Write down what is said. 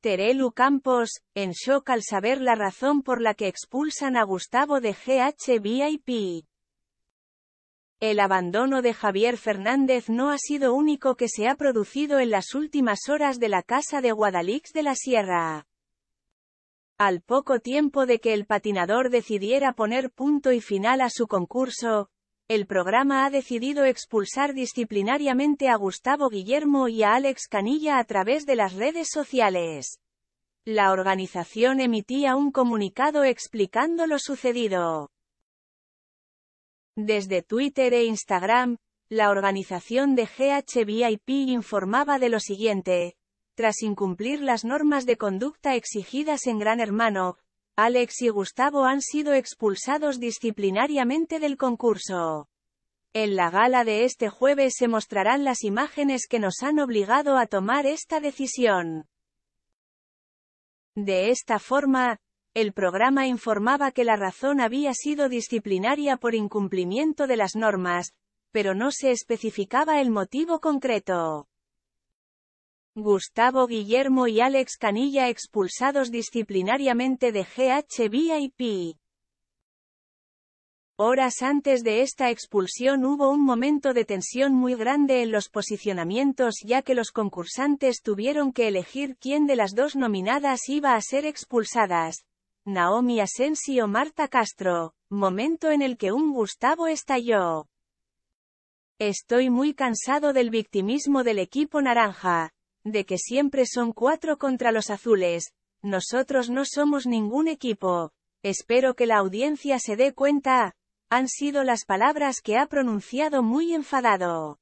Terelu Campos, en shock al saber la razón por la que expulsan a Gustavo de GHVIP. El abandono de Javier Fernández no ha sido único que se ha producido en las últimas horas de la Casa de Guadalix de la Sierra. Al poco tiempo de que el patinador decidiera poner punto y final a su concurso, el programa ha decidido expulsar disciplinariamente a Gustavo Guillermo y a Alex Canilla a través de las redes sociales. La organización emitía un comunicado explicando lo sucedido. Desde Twitter e Instagram, la organización de GHVIP informaba de lo siguiente. Tras incumplir las normas de conducta exigidas en Gran Hermano, Alex y Gustavo han sido expulsados disciplinariamente del concurso. En la gala de este jueves se mostrarán las imágenes que nos han obligado a tomar esta decisión. De esta forma, el programa informaba que la razón había sido disciplinaria por incumplimiento de las normas, pero no se especificaba el motivo concreto. Gustavo Guillermo y Alex Canilla expulsados disciplinariamente de GHVIP. Horas antes de esta expulsión hubo un momento de tensión muy grande en los posicionamientos ya que los concursantes tuvieron que elegir quién de las dos nominadas iba a ser expulsadas. Naomi Asensio Marta Castro, momento en el que un Gustavo estalló. Estoy muy cansado del victimismo del equipo naranja, de que siempre son cuatro contra los azules, nosotros no somos ningún equipo. Espero que la audiencia se dé cuenta, han sido las palabras que ha pronunciado muy enfadado.